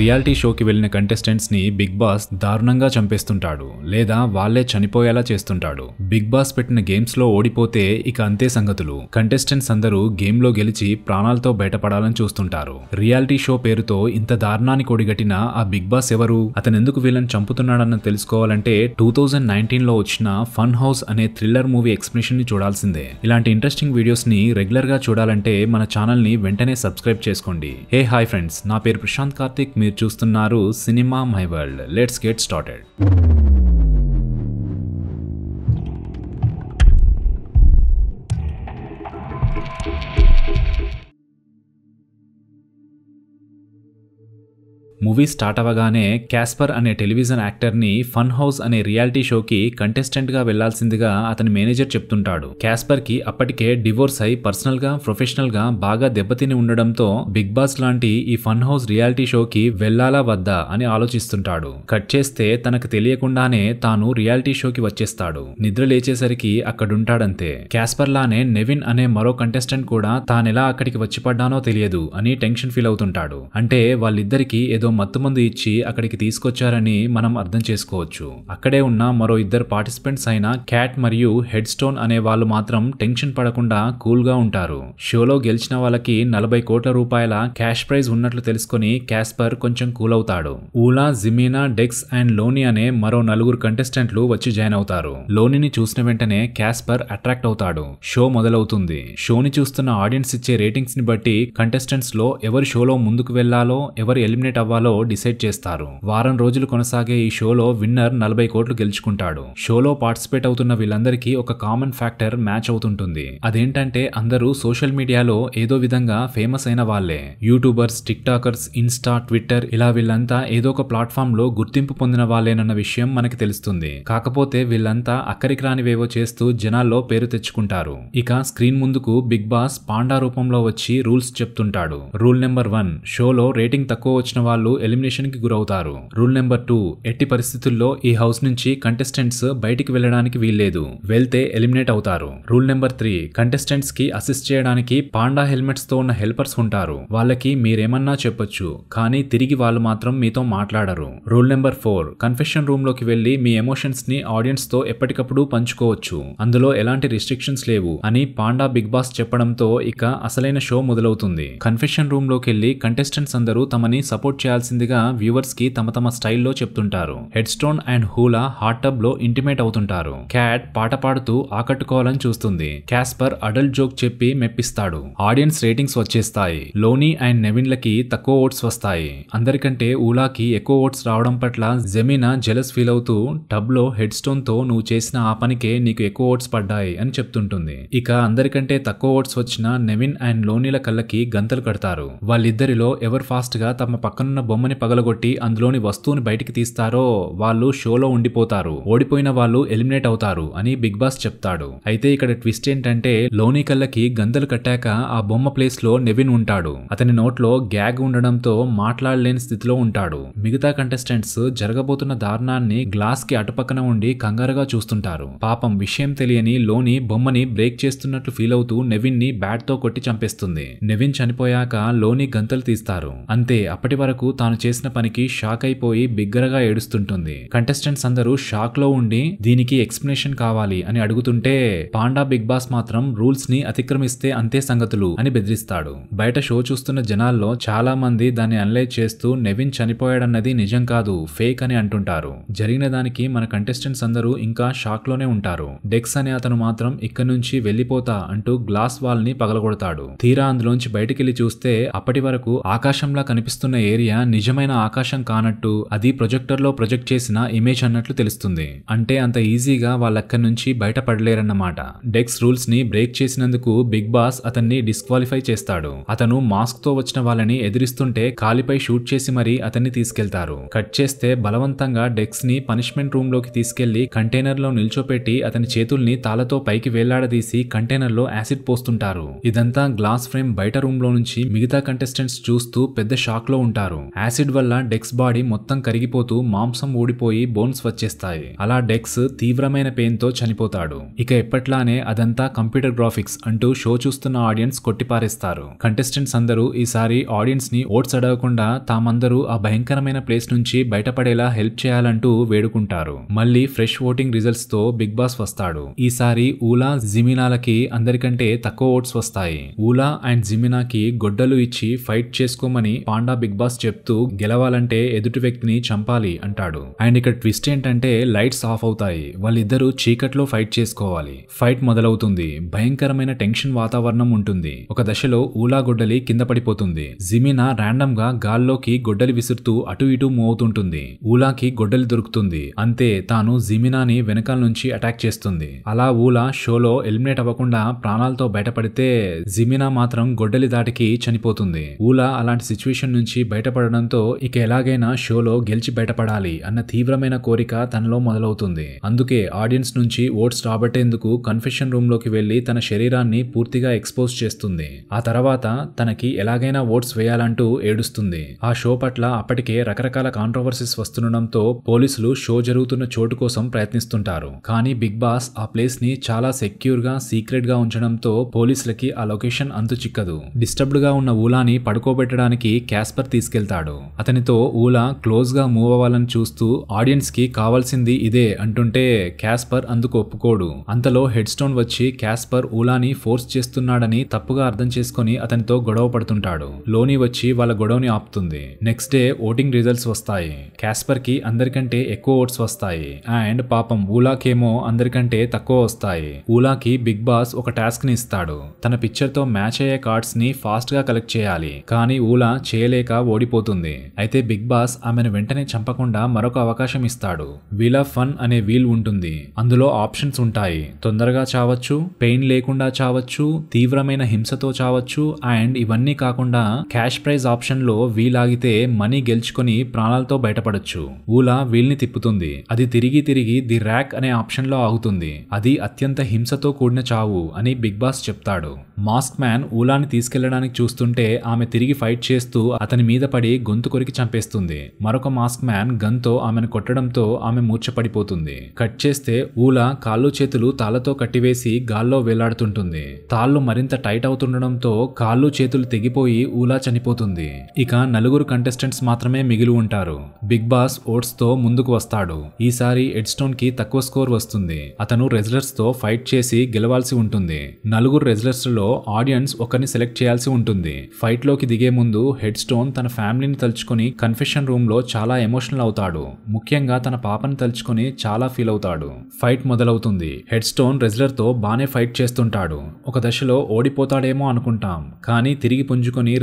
reality షోకి వెళ్ళిన కంటెస్టెంట్స్ని big boss దారుణంగా చంపేస్తుంటాడు లేదా వాళ్లే చనిపోయేలా చేస్తుంటాడు బిగ్ బాస్ పెట్టిన గేమ్స్లో ఓడిపోతే ఇక అంతే సంగతులు కంటెస్టెంట్స్ అందరూ గేమ్లో గెలిచి ప్రాణాలతో బయటపడాలని చూస్తుంటారు రియాలిటీ షో పేరుతో ఇంత దారుణానికి ఒడిగట్టిన ఆ బిగ్ బాస్ ఎవరు అతనెందుకు వీళ్ళని చంపుతున్నాడన్న తెలుసుకోవాలంటే టూ థౌజండ్ నైన్టీన్లో వచ్చిన ఫన్ హౌస్ అనే థ్రిల్లర్ మూవీ ని చూడాల్సిందే ఇలాంటి ఇంట్రెస్టింగ్ వీడియోస్ని గా చూడాలంటే మన ని వెంటనే సబ్స్క్రైబ్ చేసుకోండి హే హాయ్ ఫ్రెండ్స్ నా పేరు ప్రశాంత్ కార్తిక్ మీరు మీరు చూస్తున్నారు cinema my world let's get started movie start అవ్వగానే క్యాస్పర్ అనే టెలివిజన్ యాక్టర్ని ఫన్ హౌస్ అనే రియాలిటీ షోకి కంటెస్టెంట్గా వెళ్లాల్సిందిగా అతని మేనేజర్ చెప్తుంటాడు క్యాస్పర్కి అప్పటికే డివోర్స్ అయి పర్సనల్గా ప్రొఫెషనల్గా బాగా దెబ్బతిని ఉండడంతో బిగ్ బాస్ లాంటి ఈ ఫన్ హౌస్ రియాలిటీ షోకి వెళ్లాలా వద్దా అని ఆలోచిస్తుంటాడు కట్ చేస్తే తనకు తెలియకుండానే తాను రియాలిటీ షోకి వచ్చేస్తాడు నిద్ర లేచేసరికి అక్కడుంటాడంతే క్యాస్పర్ లానే నెవిన్ అనే మరో కంటెస్టెంట్ కూడా తానెలా అక్కడికి వచ్చి పడ్డానో తెలియదు అని టెన్షన్ ఫీల్ అవుతుంటాడు అంటే వాళ్ళిద్దరికీ ఏదో మత్తుమందు ఇచ్చి అక్కడికి తీసుకొచ్చారని మనం అర్థం చేసుకోవచ్చు అక్కడే ఉన్న మరో ఇద్దరు పార్టిసిపెంట్స్ అయిన క్యాట్ మరియు హెడ్ స్టోన్ అనే వాళ్ళు మాత్రం టెన్షన్ పడకుండా కూల్గా ఉంటారు షోలో గెలిచిన వాళ్ళకి నలభై కోట్ల రూపాయల క్యాష్ ప్రైజ్ ఉన్నట్లు తెలుసుకుని క్యాస్పర్ కొంచెం కూల్ అవుతాడు ఊలా జిమీనా డెక్స్ అండ్ లోని అనే మరో నలుగురు కంటెస్టెంట్లు వచ్చి జాయిన్ అవుతారు లోనిని చూసిన వెంటనే క్యాస్పర్ అట్రాక్ట్ అవుతాడు షో మొదలవుతుంది షోని చూస్తున్న ఆడియన్స్ ఇచ్చే రేటింగ్స్ ని బట్టి కంటెస్టెంట్స్ లో ఎవరు షోలో ముందుకు వెళ్లాలో ఎవరు ఎలిమినేట్ అవ్వాలో ఇవ్వాలో డిసైడ్ చేస్తారు వారం రోజులు కొనసాగే ఈ షోలో విన్నర్ నలభై కోట్లు గెలుచుకుంటాడు షోలో పార్టిసిపేట్ అవుతున్న వీళ్ళందరికీ ఒక కామన్ ఫ్యాక్టర్ మ్యాచ్ అవుతుంటుంది అదేంటంటే అందరూ సోషల్ మీడియాలో ఏదో విధంగా ఫేమస్ అయిన వాళ్లే YouTubers TikTokers Insta Twitter ఇలా వీళ్ళంతా ఏదో ఒక ప్లాట్ఫామ్ లో గుర్తింపు పొందిన వాళ్ళేనన్న విషయం మనకి తెలుస్తుంది కాకపోతే వీళ్ళంతా అక్కడికి రానివేవో చేస్తూ జనాల్లో పేరు తెచ్చుకుంటారు ఇక స్క్రీన్ ముందుకు బిగ్ బాస్ పాండా రూపంలో వచ్చి రూల్స్ చెప్తుంటాడు రూల్ నెంబర్ వన్ షోలో రేటింగ్ తక్కువ వచ్చిన వాళ్ళు వాళ్ళు ఎలిమినేషన్కి గురవుతారు రూల్ నెంబర్ టూ ఎట్టి పరిస్థితుల్లో ఈ హౌస్ నుంచి కంటెస్టెంట్స్ బయటికి వెళ్ళడానికి వీల్లేదు వెళ్తే ఎలిమినేట్ అవుతారు రూల్ నెంబర్ త్రీ కంటెస్టెంట్స్ కి అసిస్ట్ చేయడానికి పాండా హెల్మెట్స్ తో ఉన్న హెల్పర్స్ ఉంటారు వాళ్ళకి మీరేమన్నా చెప్పొచ్చు కానీ తిరిగి వాళ్ళు మాత్రం మీతో మాట్లాడరు rule number four confession room లోకి వెళ్లి మీ ఎమోషన్స్ ని ఆడియన్స్ తో ఎప్పటికప్పుడు పంచుకోవచ్చు అందులో ఎలాంటి రిస్ట్రిక్షన్స్ లేవు అని పాండా బిగ్ బాస్ చెప్పడంతో ఇక అసలైన షో మొదలవుతుంది కన్ఫెషన్ రూమ్ లోకి వెళ్లి కంటెస్టెంట్స్ అందరూ తమని సపోర్ట్ చేయాల్సిందిగా వ్యూవర్స్కి తమ తమ స్టైల్లో చెప్తుంటారు Head Stone and Hula hot tub లో ఇంటిమేట్ అవుతుంటారు క్యాట్ పాట పాడుతూ ఆకట్టుకోవాలని చూస్తుంది క్యాస్పర్ అడల్ట్ జోక్ చెప్పి మెప్పిస్తాడు ఆడియన్స్ రేటింగ్స్ వచ్చేస్తాయి లోనీ అండ్ నెవిన్లకి తక్కువ ఓట్స్ వస్తాయి అందరికంటే ఊలాకి ఎక్కువ ఓట్స్ రావడం పట్ల జమీనా జెలస్ ఫీల్ అవుతూ టబ్లో హెడ్ స్టోన్తో నువ్వు చేసిన ఆ పనికే నీకు ఎక్కువ ఓట్స్ పడ్డాయి అని చెప్తుంటుంది ఇక అందరికంటే తక్కువ ఓట్స్ వచ్చిన నెవిన్ అండ్ లోనీల కళ్ళకి గంతలు కడతారు వాళ్ళిద్దరిలో ఎవరు ఫాస్ట్గా తమ పక్కనున్న ఉన్న బొమ్మని పగలగొట్టి అందులోని వస్తువుని బయటికి తీస్తారో వాళ్ళు షోలో ఉండిపోతారు ఓడిపోయిన వాళ్ళు ఎలిమినేట్ అవుతారు అని బిగ్ బాస్ చెప్తాడు అయితే ఇక్కడ ట్విస్ట్ ఏంటంటే లోని కళ్ళకి గంతలు కట్టాక ఆ బొమ్మ ప్లేస్ లో నెవిన్ ఉంటాడు అతని నోట్లో గ్యాగ్ ఉండడంతో మాట్లాడలేని స్థితిలో ఉంటాడు మిగతా కంటెస్టెంట్స్ జరగబోతున్న దారుణాన్ని గ్లాస్ కి అటుపక్కన ఉండి కంగారుగా చూస్తుంటారు పాపం విషయం తెలియని లోని బొమ్మని బ్రేక్ చేస్తున్నట్లు ఫీల్ అవుతూ నెవిన్ ని బ్యాట్ తో కొట్టి చంపేస్తుంది నెవిన్ చనిపోయాక లోని గంతలు తీస్తారు అంతే అప్పటి వరకు తాను చేసిన పనికి షాక్ అయిపోయి బిగ్గరగా ఏడుస్తుంటుంది కంటెస్టెంట్స్ అందరూ షాక్ లో ఉండి దీనికి ఎక్స్ప్లెనేషన్ కావాలి అని అడుగుతుంటే పాండా బిగ్ బాస్ మాత్రం రూల్స్ ని అతిక్రమిస్తే అంతే సంగతులు అని బెదిరిస్తాడు బయట షో చూస్తున్న జనాల్లో చాలా మంది దాన్ని అనలైజ్ చేస్తూ నెవిన్ చనిపోయాడన్నది నిజం కాదు ఫేక్ అని అంటుంటారు జరిగిన దానికి మన కంటెస్టెంట్స్ అందరూ ఇంకా షాక్ లోనే ఉంటారు డెక్స్ అనే అతను మాత్రం ఇక్కడ నుంచి వెళ్ళిపోతా అంటూ గ్లాస్ వాల్ ని పగలగొడతాడు తీరా అందులోంచి బయటికెళ్లి చూస్తే అప్పటి వరకు ఆకాశంలా కనిపిస్తున్న ఏరియా నిజమైన ఆకాశం కానట్టు అది ప్రొజెక్టర్లో ప్రొజెక్ట్ చేసిన ఇమేజ్ అన్నట్లు తెలుస్తుంది అంటే అంత ఈజీగా వాళ్ళక్క నుంచి బయటపడలేరన్నమాట డెక్స్ రూల్స్ ని బ్రేక్ చేసినందుకు బిగ్ బాస్ అతన్ని డిస్క్వాలిఫై చేస్తాడు అతను మాస్క్ తో వచ్చిన వాళ్ళని ఎదిరిస్తుంటే కాలిపై షూట్ చేసి మరీ అతన్ని తీసుకెళ్తారు కట్ చేస్తే బలవంతంగా డెక్స్ ని పనిష్మెంట్ రూమ్ లోకి తీసుకెళ్లి కంటైనర్ లో నిల్చోపెట్టి అతని చేతుల్ని తాళతో పైకి వేలాడదీసి కంటైనర్ లో యాసిడ్ పోస్తుంటారు ఇదంతా గ్లాస్ ఫ్రేమ్ బయట రూమ్ లో నుంచి మిగతా కంటెస్టెంట్స్ చూస్తూ పెద్ద షాక్ లో ఉంటారు యాసిడ్ వల్ల డెక్స్ బాడీ మొత్తం కరిగిపోతూ మాంసం ఊడిపోయి బోన్స్ వచ్చేస్తాయి అలా డెక్స్ తీవ్రమైన పెయిన్తో చనిపోతాడు ఇక ఎప్పట్లానే అదంతా కంప్యూటర్ గ్రాఫిక్స్ అంటూ షో చూస్తున్న ఆడియన్స్ కొట్టిపారేస్తారు కంటెస్టెంట్స్ అందరూ ఈసారి ఆడియన్స్ ని ఓట్స్ అడగకుండా తామందరూ ఆ భయంకరమైన ప్లేస్ నుంచి బయటపడేలా హెల్ప్ చేయాలంటూ వేడుకుంటారు మళ్ళీ ఫ్రెష్ ఓటింగ్ రిజల్ట్స్ తో బిగ్ బాస్ వస్తాడు ఈసారి ఊలా జిమినాలకి అందరికంటే తక్కువ ఓట్స్ వస్తాయి ఊలా అండ్ జిమినాకి గొడ్డలు ఇచ్చి ఫైట్ చేసుకోమని పాండా బిగ్ బాస్ చెప్పారు వ్యక్తు గెలవాలంటే ఎదుటి వ్యక్తిని చంపాలి అంటాడు అండ్ ఇక్కడ ట్విస్ట్ ఏంటంటే లైట్స్ ఆఫ్ అవుతాయి వాళ్ళిద్దరూ చీకట్లో ఫైట్ చేసుకోవాలి ఫైట్ మొదలవుతుంది భయంకరమైన టెన్షన్ వాతావరణం ఉంటుంది ఒక దశలో ఊలా గొడ్డలి కింద పడిపోతుంది జిమినా ర్యాండమ్ గా గాల్లోకి గొడ్డలి విసురుతూ అటు ఇటు మూవ్ అవుతుంటుంది ఊలాకి గొడ్డలి దొరుకుతుంది అంతే తాను జిమినాని వెనకాల నుంచి అటాక్ చేస్తుంది అలా ఊలా షోలో ఎలిమినేట్ అవ్వకుండా ప్రాణాలతో బయటపడితే జిమినా మాత్రం గొడ్డలి దాటికి చనిపోతుంది ఊలా అలాంటి సిచ్యువేషన్ నుంచి బయటపడ కారణంతో ఇక ఎలాగైనా షోలో గెలిచి బయటపడాలి అన్న తీవ్రమైన కోరిక తనలో మొదలవుతుంది అందుకే ఆడియన్స్ నుంచి ఓట్స్ రాబట్టేందుకు కన్ఫెషన్ రూమ్లోకి వెళ్లి తన శరీరాన్ని పూర్తిగా ఎక్స్పోజ్ చేస్తుంది ఆ తర్వాత తనకి ఎలాగైనా ఓట్స్ వేయాలంటూ ఏడుస్తుంది ఆ షో పట్ల అప్పటికే రకరకాల కాంట్రవర్సీస్ వస్తుండటంతో పోలీసులు షో జరుగుతున్న చోటు కోసం ప్రయత్నిస్తుంటారు కానీ బిగ్ బాస్ ఆ ప్లేస్ ని చాలా సెక్యూర్ గా సీక్రెట్ గా ఉంచడంతో పోలీసులకి ఆ లొకేషన్ అంతు చిక్కదు డిస్టర్బ్డ్ గా ఉన్న ఊలాని పడుకోబెట్టడానికి క్యాస్పర్ తీసుకెళ్తాడు చేస్తాడు అతనితో ఊలా క్లోజ్గా మూవ్ అవ్వాలని చూస్తూ ఆడియన్స్కి కావాల్సింది ఇదే అంటుంటే క్యాస్పర్ అందుకు ఒప్పుకోడు అంతలో హెడ్ స్టోన్ వచ్చి క్యాస్పర్ ఊలాని ఫోర్స్ చేస్తున్నాడని తప్పుగా అర్థం చేసుకుని అతనితో గొడవ పడుతుంటాడు లోని వచ్చి వాళ్ళ గొడవని ఆపుతుంది నెక్స్ట్ డే ఓటింగ్ రిజల్ట్స్ వస్తాయి క్యాస్పర్ కి అందరికంటే ఎక్కువ ఓట్స్ వస్తాయి అండ్ పాపం ఊలాకేమో అందరికంటే తక్కువ వస్తాయి ఊలాకి బిగ్ బాస్ ఒక టాస్క్ ని ఇస్తాడు తన పిక్చర్ తో మ్యాచ్ అయ్యే కార్డ్స్ ని ఫాస్ట్ గా కలెక్ట్ చేయాలి కానీ ఊలా చేయలేక ఓడిపోతుంది అవుతుంది అయితే బిగ్ బాస్ ఆమెను వెంటనే చంపకుండా మరొక అవకాశం ఇస్తాడు వీల్ ఆఫ్ ఫన్ అనే వీల్ ఉంటుంది అందులో ఆప్షన్స్ ఉంటాయి తొందరగా చావచ్చు పెయిన్ లేకుండా చావచ్చు తీవ్రమైన హింసతో చావచ్చు అండ్ ఇవన్నీ కాకుండా క్యాష్ ప్రైజ్ ఆప్షన్ లో వీల్ ఆగితే మనీ గెలుచుకొని ప్రాణాలతో బయటపడొచ్చు ఊలా వీల్ని తిప్పుతుంది అది తిరిగి తిరిగి ది ర్యాక్ అనే ఆప్షన్ లో ఆగుతుంది అది అత్యంత హింసతో కూడిన చావు అని బిగ్ బాస్ చెప్తాడు మాస్క్ మ్యాన్ ఊలాని తీసుకెళ్లడానికి చూస్తుంటే ఆమె తిరిగి ఫైట్ చేస్తూ అతని మీద పడి పడి గొంతు కొరికి చంపేస్తుంది మరొక మాస్క్ మ్యాన్ గన్తో ఆమెను కొట్టడంతో ఆమె మూర్చపడిపోతుంది కట్ చేస్తే ఊల కాళ్ళు చేతులు తాళ్లతో కట్టివేసి గాల్లో వేలాడుతుంటుంది తాళ్లు మరింత టైట్ అవుతుండడంతో కాళ్ళు చేతులు తెగిపోయి ఊలా చనిపోతుంది ఇక నలుగురు కంటెస్టెంట్స్ మాత్రమే మిగిలి ఉంటారు బిగ్ బాస్ ఓట్స్ తో ముందుకు వస్తాడు ఈసారి ఎడ్స్టోన్ కి తక్కువ స్కోర్ వస్తుంది అతను రెజిలర్స్ తో ఫైట్ చేసి గెలవాల్సి ఉంటుంది నలుగురు రెజిలర్స్ లో ఆడియన్స్ ఒకరిని సెలెక్ట్ చేయాల్సి ఉంటుంది ఫైట్ లోకి దిగే ముందు హెడ్ స్టోన్ తన ఫ్యామిలీ ఫ్యామిలీని తలుచుకొని కన్ఫెషన్ లో చాలా ఎమోషనల్ అవుతాడు ముఖ్యంగా తన పాపని తలుచుకొని చాలా ఫీల్ అవుతాడు ఫైట్ మొదలవుతుంది హెడ్ స్టోన్ తో బానే ఫైట్ చేస్తుంటాడు ఒక దశలో ఓడిపోతాడేమో అనుకుంటాం కానీ తిరిగి పుంజుకొని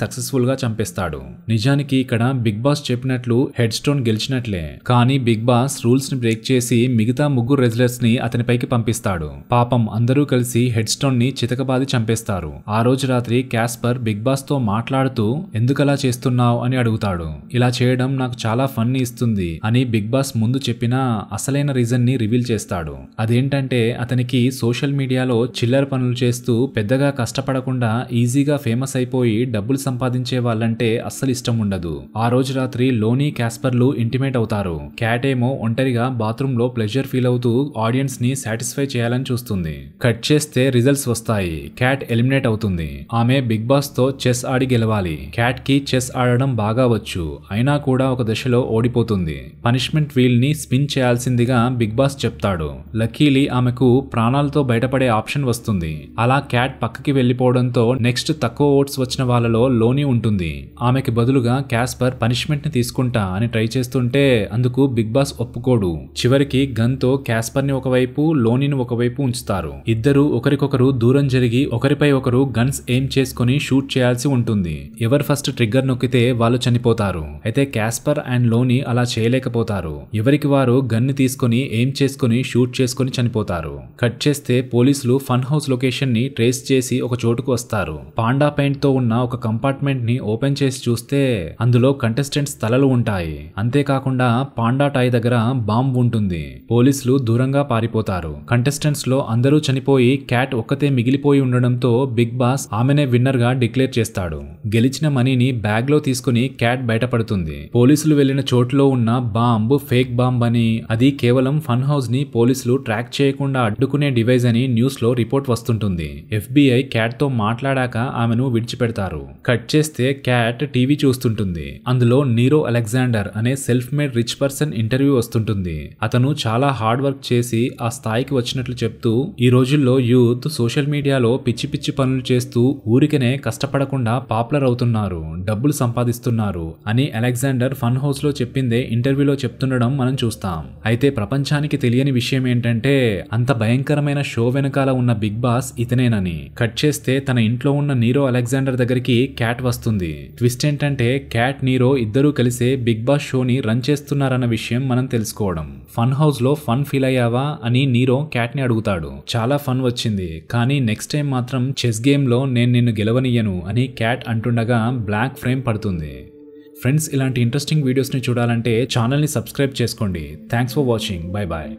సక్సెస్ఫుల్ గా చంపేస్తాడు నిజానికి ఇక్కడ బిగ్ బాస్ చెప్పినట్లు హెడ్ స్టోన్ గెలిచినట్లే కానీ బిగ్ బాస్ రూల్స్ ని బ్రేక్ చేసి మిగతా ముగ్గురు ని అతనిపైకి పంపిస్తాడు పాపం అందరూ కలిసి హెడ్ స్టోన్ ని చితకబాది చంపేస్తారు ఆ రోజు రాత్రి క్యాస్పర్ బిగ్ బాస్ తో మాట్లాడుతూ ఎందుకలా చేస్తున్నారు చేస్తున్నావు అని అడుగుతాడు ఇలా చేయడం నాకు చాలా ఫన్ ఇస్తుంది అని బిగ్ బాస్ ముందు చెప్పిన అసలైన రీజన్ ని రివీల్ చేస్తాడు అదేంటంటే అతనికి సోషల్ మీడియాలో చిల్లర పనులు చేస్తూ పెద్దగా కష్టపడకుండా ఈజీగా ఫేమస్ అయిపోయి డబ్బులు సంపాదించే వాళ్ళంటే అస్సలు ఇష్టం ఉండదు ఆ రోజు రాత్రి లోనీ క్యాస్పర్లు ఇంటిమేట్ అవుతారు క్యాట్ ఏమో ఒంటరిగా బాత్రూమ్ లో ప్లెజర్ ఫీల్ అవుతూ ఆడియన్స్ ని సాటిస్ఫై చేయాలని చూస్తుంది కట్ చేస్తే రిజల్ట్స్ వస్తాయి క్యాట్ ఎలిమినేట్ అవుతుంది ఆమె బిగ్ బాస్ తో చెస్ ఆడి గెలవాలి క్యాట్ కి చెస్ ఆడడం బాగా వచ్చు అయినా కూడా ఒక దశలో ఓడిపోతుంది పనిష్మెంట్ వీల్ని స్పిన్ చేయాల్సిందిగా బిగ్ బాస్ చెప్తాడు లక్కీలీ ఆమెకు ప్రాణాలతో బయటపడే ఆప్షన్ వస్తుంది అలా క్యాట్ పక్కకి వెళ్లిపోవడంతో నెక్స్ట్ తక్కువ ఓట్స్ వచ్చిన వాళ్ళలో లోని ఉంటుంది ఆమెకి బదులుగా క్యాస్పర్ పనిష్మెంట్ ని తీసుకుంటా అని ట్రై చేస్తుంటే అందుకు బిగ్ బాస్ ఒప్పుకోడు చివరికి గన్తో క్యాస్పర్ ని ఒకవైపు లోనిని ఒకవైపు ఉంచుతారు ఇద్దరు ఒకరికొకరు దూరం జరిగి ఒకరిపై ఒకరు గన్స్ ఎయిమ్ చేసుకుని షూట్ చేయాల్సి ఉంటుంది ఎవరు ఫస్ట్ ట్రిగ్గర్ నొక్కితే అయితే వాళ్ళు చనిపోతారు అయితే క్యాస్పర్ అండ్ లోని అలా చేయలేకపోతారు ఎవరికి వారు గన్ను తీసుకుని ఏం చేసుకుని షూట్ చేసుకుని చనిపోతారు కట్ చేస్తే పోలీసులు ఫన్ హౌస్ లొకేషన్ ని ట్రేస్ చేసి ఒక చోటుకు వస్తారు పాండా పెయింట్ తో ఉన్న ఒక కంపార్ట్మెంట్ ని ఓపెన్ చేసి చూస్తే అందులో కంటెస్టెంట్స్ తలలు ఉంటాయి అంతేకాకుండా పాండా టాయ్ దగ్గర బాంబు ఉంటుంది పోలీసులు దూరంగా పారిపోతారు కంటెస్టెంట్స్ లో అందరూ చనిపోయి క్యాట్ ఒక్కతే మిగిలిపోయి ఉండడంతో బిగ్ బాస్ ఆమెనే విన్నర్ గా డిక్లేర్ చేస్తాడు గెలిచిన మనీని బ్యాగ్ లో తీసుకుని క్యాట్ బయటపడుతుంది పోలీసులు వెళ్లిన చోట్లో ఉన్న బాంబ్ ఫేక్ బాంబ్ అని అది కేవలం ఫన్ హౌస్ ని పోలీసులు ట్రాక్ చేయకుండా అడ్డుకునే డివైజ్ అని న్యూస్ లో రిపోర్ట్ వస్తుంటుంది ఎఫ్బిఐ క్యాట్ తో మాట్లాడాక ఆమెను విడిచిపెడతారు కట్ చేస్తే క్యాట్ టీవీ చూస్తుంటుంది అందులో నీరో అలెగ్జాండర్ అనే self made rich person interview వస్తుంటుంది అతను చాలా హార్డ్ వర్క్ చేసి ఆ స్థాయికి వచ్చినట్లు చెప్తూ ఈ రోజుల్లో యూత్ సోషల్ మీడియాలో పిచ్చి పిచ్చి పనులు చేస్తూ ఊరికనే కష్టపడకుండా పాపులర్ అవుతున్నారు డబ్బులు సంపా సంపాదిస్తున్నారు అని అలెగ్జాండర్ ఫన్ హౌస్లో చెప్పిందే ఇంటర్వ్యూలో చెప్తుండడం మనం చూస్తాం అయితే ప్రపంచానికి తెలియని విషయం ఏంటంటే అంత భయంకరమైన షో వెనకాల ఉన్న బిగ్ బాస్ ఇతనేనని కట్ చేస్తే తన ఇంట్లో ఉన్న నీరో అలెగ్జాండర్ దగ్గరికి క్యాట్ వస్తుంది ట్విస్ట్ ఏంటంటే క్యాట్ నీరో ఇద్దరూ కలిసే బిగ్ బాస్ షోని రన్ చేస్తున్నారన్న విషయం మనం తెలుసుకోవడం ఫన్ హౌస్ లో ఫన్ ఫీల్ అయ్యావా అని నీరో క్యాట్ ని అడుగుతాడు చాలా ఫన్ వచ్చింది కానీ నెక్స్ట్ టైం మాత్రం చెస్ గేమ్ లో నేను నిన్ను గెలవనియ్యను అని క్యాట్ అంటుండగా బ్లాక్ ఫ్రేమ్ పడుతుంది అవుతుంది ఫ్రెండ్స్ ఇలాంటి ఇంట్రెస్టింగ్ వీడియోస్ని చూడాలంటే ఛానల్ని సబ్స్క్రైబ్ చేసుకోండి thanks for watching bye bye